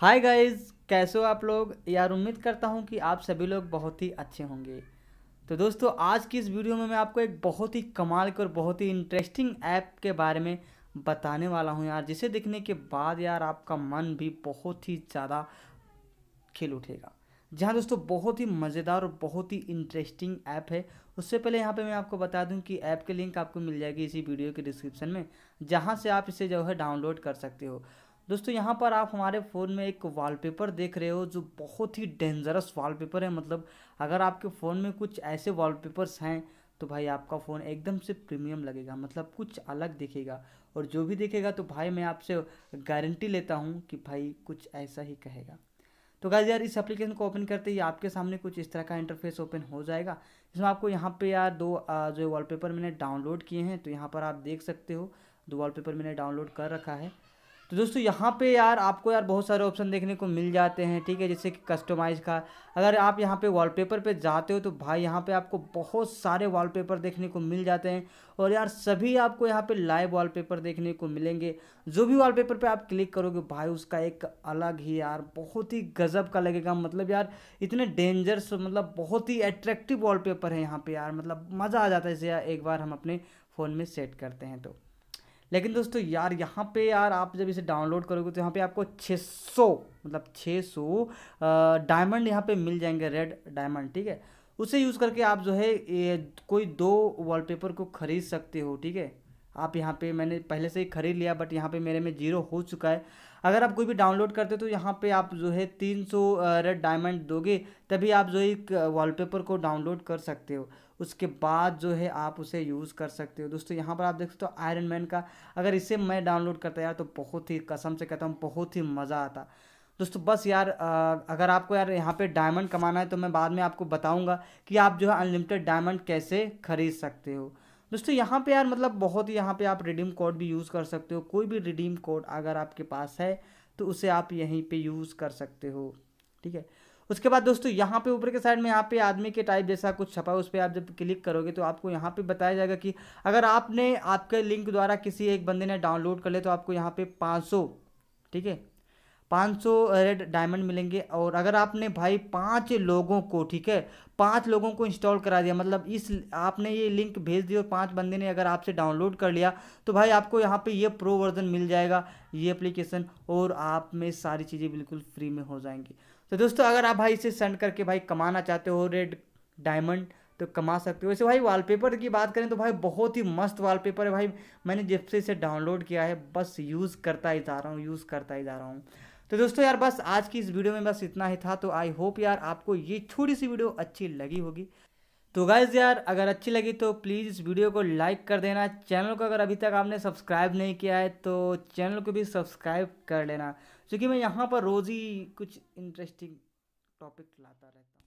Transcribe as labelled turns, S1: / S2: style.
S1: hi guys कैसे हो आप लोग यार उम्मीद करता हूँ कि आप सभी लोग बहुत ही अच्छे होंगे तो दोस्तों आज की इस वीडियो में मैं आपको एक बहुत ही कमाल के और बहुत ही इंटरेस्टिंग ऐप के बारे में बताने वाला हूँ यार जिसे देखने के बाद यार आपका मन भी बहुत ही ज़्यादा खिल उठेगा जहाँ दोस्तों बहुत ही मज़ेदार और बहुत ही इंटरेस्टिंग ऐप है उससे पहले यहाँ पे मैं आपको बता दूँ कि ऐप के लिंक आपको मिल जाएगी इसी वीडियो के डिस्क्रिप्शन में जहाँ से आप इसे जो है डाउनलोड कर सकते हो दोस्तों यहाँ पर आप हमारे फ़ोन में एक वॉलपेपर देख रहे हो जो बहुत ही डेंजरस वॉलपेपर है मतलब अगर आपके फ़ोन में कुछ ऐसे वॉलपेपर्स हैं तो भाई आपका फ़ोन एकदम से प्रीमियम लगेगा मतलब कुछ अलग दिखेगा और जो भी देखेगा तो भाई मैं आपसे गारंटी लेता हूँ कि भाई कुछ ऐसा ही कहेगा तो गाय यार इस एप्लीकेशन को ओपन करते ही आपके सामने कुछ इस तरह का इंटरफेस ओपन हो जाएगा इसमें आपको यहाँ पे यार दो जो वॉलपेपर मैंने डाउनलोड किए हैं तो यहाँ पर आप देख सकते हो दो वॉलपेपर मैंने डाउनलोड कर रखा है तो दोस्तों यहाँ पे यार आपको यार बहुत सारे ऑप्शन देखने को मिल जाते हैं ठीक है जैसे कि कस्टमाइज़ का अगर आप यहाँ पे वॉलपेपर पे जाते हो तो भाई यहाँ पे आपको बहुत सारे वॉलपेपर देखने को मिल जाते हैं और यार सभी आपको यहाँ पे लाइव वॉलपेपर देखने को मिलेंगे जो भी वॉलपेपर पे आप क्लिक करोगे भाई उसका एक अलग ही यार बहुत ही गजब का लगेगा मतलब यार इतने डेंजरस मतलब बहुत ही अट्रैक्टिव वॉल है यहाँ पर यार मतलब मज़ा आ जाता है इसे यार एक बार हम अपने फ़ोन में सेट करते हैं तो लेकिन दोस्तों यार यहाँ पे यार आप जब इसे डाउनलोड करोगे तो यहाँ पे आपको 600 मतलब 600 डायमंड यहाँ पे मिल जाएंगे रेड डायमंड ठीक है उसे यूज़ करके आप जो है कोई दो वॉलपेपर को ख़रीद सकते हो ठीक है आप यहाँ पे मैंने पहले से ही ख़रीद लिया बट यहाँ पे मेरे में जीरो हो चुका है अगर आप कोई भी डाउनलोड करते हो तो यहाँ पे आप जो है सौ रेड डायमंड दोगे तभी आप जो है वॉलपेपर को डाउनलोड कर सकते हो उसके बाद जो है आप उसे यूज़ कर सकते हो दोस्तों यहाँ पर आप देख सकते हो आयरन मैन का अगर इसे मैं डाउनलोड करता यार तो बहुत ही कसम से कहता हूँ बहुत ही मज़ा आता दोस्तों बस यार अगर आपको यार यहाँ पे डायमंड कमाना है तो मैं बाद में आपको बताऊँगा कि आप जो है अनलिमिटेड डायमंड कैसे खरीद सकते हो दोस्तों यहाँ पे यार मतलब बहुत ही यहाँ पे आप रिडीम कोड भी यूज़ कर सकते हो कोई भी रिडीम कोड अगर आपके पास है तो उसे आप यहीं पे यूज़ कर सकते हो ठीक है उसके बाद दोस्तों यहाँ पे ऊपर के साइड में यहाँ पे आदमी के टाइप जैसा कुछ छपा है उस पर आप जब क्लिक करोगे तो आपको यहाँ पे बताया जाएगा कि अगर आपने आपके लिंक द्वारा किसी एक बंदे ने डाउनलोड कर लिया तो आपको यहाँ पे 500 ठीक है 500 रेड डायमंड मिलेंगे और अगर आपने भाई पाँच लोगों को ठीक है पाँच लोगों को इंस्टॉल करा दिया मतलब इस आपने ये लिंक भेज दिया और पाँच बंदे ने अगर आपसे डाउनलोड कर लिया तो भाई आपको यहाँ पे ये प्रो वर्जन मिल जाएगा ये एप्लीकेशन और आप में सारी चीज़ें बिल्कुल फ्री में हो जाएंगी तो दोस्तों अगर आप भाई इसे सेंड करके भाई कमाना चाहते हो रेड डायमंड तो कमा सकते हो वैसे भाई वॉलपेपर की बात करें तो भाई बहुत ही मस्त वॉलपेपर है भाई मैंने जब से इसे डाउनलोड किया है बस यूज़ करता ही जा रहा हूँ यूज़ करता ही जा रहा हूँ तो दोस्तों यार बस आज की इस वीडियो में बस इतना ही था तो आई होप यार आपको ये छोटी सी वीडियो अच्छी लगी होगी तो गाइज़ यार अगर अच्छी लगी तो प्लीज़ इस वीडियो को लाइक कर देना चैनल को अगर अभी तक आपने सब्सक्राइब नहीं किया है तो चैनल को भी सब्सक्राइब कर लेना क्योंकि मैं यहाँ पर रोज़ ही कुछ इंटरेस्टिंग टॉपिक लाता रहता हूँ